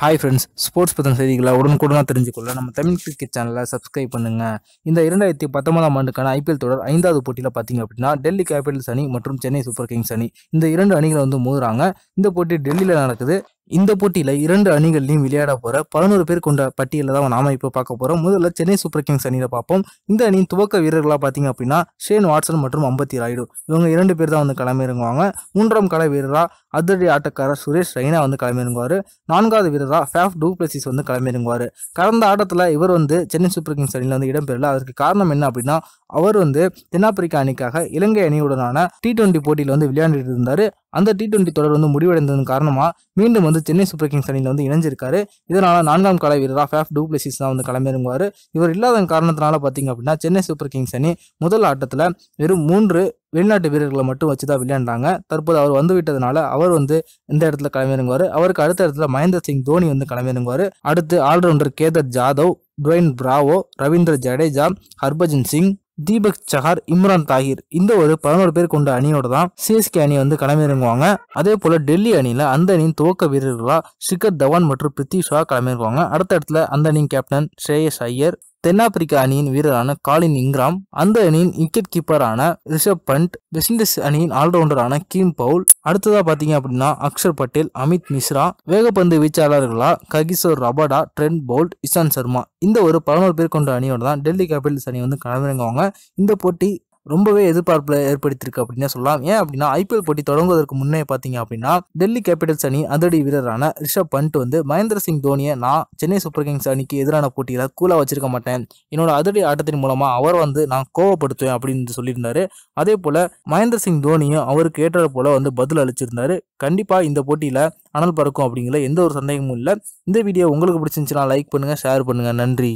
hi friends sports பத்தின செய்திகளை உடனுக்குடனாக தெரிஞ்சுக்கொள்ள நம்ம தமிழ் கிரிக்கெட் சேனலில் சப்ஸ்கிரைப் பண்ணுங்கள் இந்த இரண்டாயிரத்தி பத்தொன்பதாம் ஆண்டுக்கான ஐபிஎல் தொடர் ஐந்தாவது போட்டியில் பார்த்தீங்க அப்படின்னா டெல்லி கேபிட்டல்ஸ் அணி மற்றும் சென்னை சூப்பர் கிங்ஸ் அணி இந்த இரண்டு அணிகளை வந்து மோதுறாங்க இந்த போட்டி டெல்லியில் நடக்குது இந்த போட்டியில் இரண்டு அணிகள்லையும் விளையாட போகிற பதினோரு பேர் கொண்ட பட்டியலில் தான் நாம இப்போ பார்க்க போகிறோம் முதல்ல சென்னை சூப்பர் கிங்ஸ் அணியில் பார்ப்போம் இந்த அணியின் துவக்க வீரர்களாக பார்த்தீங்க அப்படின்னா ஷேன் வாட்சன் மற்றும் அம்பத்தி ராயுடு இவங்க இரண்டு பேர் தான் வந்து களமிறங்குவாங்க மூன்றாம் கள வீரராக அதிரடி ஆட்டக்காரர் சுரேஷ் ரெய்னா வந்து களமிறங்குவார் நான்காவது வீரராக ஃபேஃப் டூ பிளஸிஸ் வந்து களமிறங்குவார் கடந்த ஆட்டத்தில் இவர் வந்து சென்னை சூப்பர் கிங்ஸ் அணியில் வந்து இடம்பெறல அதற்கு காரணம் என்ன அப்படின்னா அவர் வந்து தென்னாப்பிரிக்கா அணிக்காக இலங்கை அணியுடனான டி டுவெண்ட்டி போட்டியில் வந்து விளையாண்டுட்டு இருந்தார் அந்த டி டுவெண்ட்டி தொடர் வந்து முடிவடைந்ததன் காரணமாக மீண்டும் வந்து சென்னை சூப்பர் கிங்ஸ் அணியில் வந்து இணைஞ்சிருக்காரு இதனால் நான்காம் கால வீரராக ஃபேஃப் டூப்ளசிஸ் தான் வந்து களமிறங்குவார் இவர் இல்லாத காரணத்தினால பார்த்தீங்க அப்படின்னா சென்னை சூப்பர் கிங்ஸ் அணி முதல் ஆட்டத்தில் வெறும் மூன்று வெளிநாட்டு வீரர்களை மட்டும் வச்சு தான் விளையாண்டாங்க தற்போது அவர் வந்து விட்டதுனால அவர் வந்து இந்த இடத்துல களமிறங்குவார் அவருக்கு அடுத்த இடத்துல மகேந்திர சிங் தோனி வந்து களமிறங்குவார் அடுத்து all rounder Kedar Jadhav Dwayne Bravo Ravindra Jadeja Harbhajan Singh Deepak Chahar Imran Tahir இந்த ஒரு பதினோரு பேர் கொண்ட அணியோட தான் சிஎஸ்கே அணி வந்து களமிறங்குவாங்க அதே போல டெல்லி அணியில அந்த அணியின் துவக்க வீரர்களா சிக்கர் தவான் மற்றும் பிருத்திஷா களமிறங்குவாங்க அடுத்த இடத்துல அந்த அணியின் கேப்டன் ஸ்ரேயஸ் ஐயர் தென்னாப்பிரிக்க அணியின் வீரரான காலின் இங்கிராம் அந்த அணியின் விக்கெட் கீப்பரான ரிஷப் பண்ட் வெஸ்ட் இண்டீஸ் அணியின் ஆல்ரவுண்டரான கீம் பவுல் அடுத்ததா பாத்தீங்க அப்படின்னா அக்ஷர் பட்டேல் அமித் மிஸ்ரா வேகப்பந்து வீச்சாளர்களா Kagiso Rabada Trent Boult Ishant Sharma இந்த ஒரு பதினோரு பேர் கொண்ட அணியோட தான் டெல்லி கேபிட்டல்ஸ் அணி வந்து கலந்துருங்குவாங்க இந்த போட்டி ரொம்பவே எதிர்பார்ப்பில் ஏற்படுத்தியிருக்கு அப்படின்னே சொல்லலாம் ஏன் அப்படின்னா ஐபிஎல் போட்டி தொடங்குவதற்கு முன்னே பார்த்தீங்க அப்படின்னா டெல்லி கேபிட்டல்ஸ் அணி அதிரடி வீரரான ரிஷப் பண்ட் வந்து மகேந்திர சிங் தோனியை நான் சென்னை சூப்பர் கிங்ஸ் அணிக்கு எதிரான போட்டியில் கூலாக வச்சிருக்க மாட்டேன் என்னோட அதிரடி ஆட்டத்தின் மூலமாக அவர் வந்து நான் கோவப்படுத்துவேன் அப்படின்னு சொல்லியிருந்தாரு அதே போல் மகேந்திர சிங் தோனியும் அவருக்கு ஏற்ற போல் வந்து பதில் அளிச்சிருந்தாரு கண்டிப்பாக இந்த போட்டியில் அனல் பறக்கும் அப்படிங்கிற எந்த ஒரு சந்தேகமும் இல்லை இந்த வீடியோ உங்களுக்கு பிடிச்சிருந்துச்சுன்னா லைக் பண்ணுங்கள் ஷேர் பண்ணுங்கள் நன்றி